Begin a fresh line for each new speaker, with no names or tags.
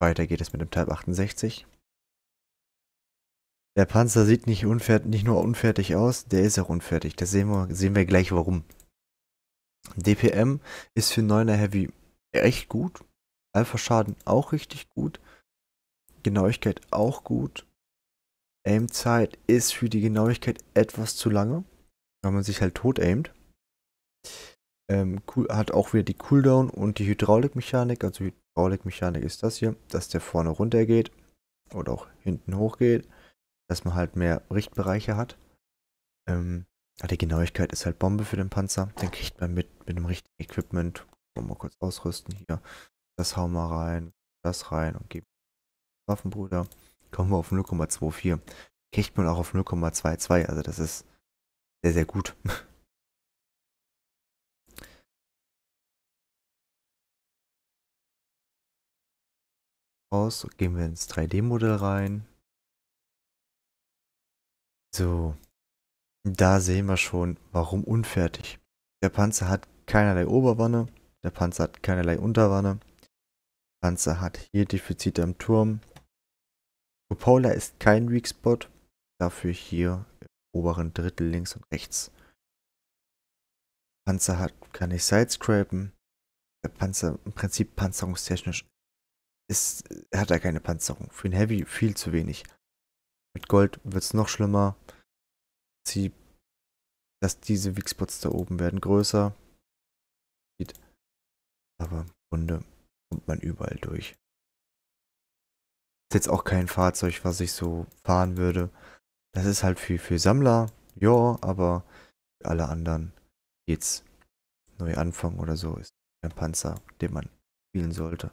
Weiter geht es mit dem Type 68. Der Panzer sieht nicht, nicht, nur unfertig aus, der ist auch unfertig. Das sehen wir, sehen wir gleich warum. DPM ist für 9er Heavy echt gut. Alpha-Schaden auch richtig gut. Genauigkeit auch gut. Aim-Zeit ist für die Genauigkeit etwas zu lange, weil man sich halt tot aimt. Ähm, cool, hat auch wieder die Cooldown und die Hydraulikmechanik, also Hydraulikmechanik ist das hier, dass der vorne runter geht oder auch hinten hoch geht, dass man halt mehr Richtbereiche hat. Ähm, die Genauigkeit ist halt Bombe für den Panzer. Den kriegt man mit, mit dem richtigen Equipment. Wollen wir kurz ausrüsten hier. Das hauen wir rein, das rein und geben Waffenbruder. Kommen wir auf 0,24. Kriegt man auch auf 0,22. Also das ist sehr, sehr gut.
raus, gehen wir ins 3D-Modell rein.
So, da sehen wir schon, warum unfertig. Der Panzer hat keinerlei Oberwanne, der Panzer hat keinerlei Unterwanne, der Panzer hat hier Defizite am Turm. Cupola ist kein Weak Spot, dafür hier im oberen Drittel links und rechts. Der Panzer hat, kann ich sidescrapen. Der Panzer, im Prinzip panzerungstechnisch ist, hat er keine Panzerung. Für ein Heavy viel zu wenig. Mit Gold wird es noch schlimmer. Sie, dass diese Weakspots da oben werden größer.
Aber im Grunde kommt man überall durch.
Ist jetzt auch kein Fahrzeug, was ich so fahren würde. Das ist halt viel für Sammler, ja, aber für alle anderen geht's. Neu anfangen oder so ist ein Panzer, den man spielen sollte.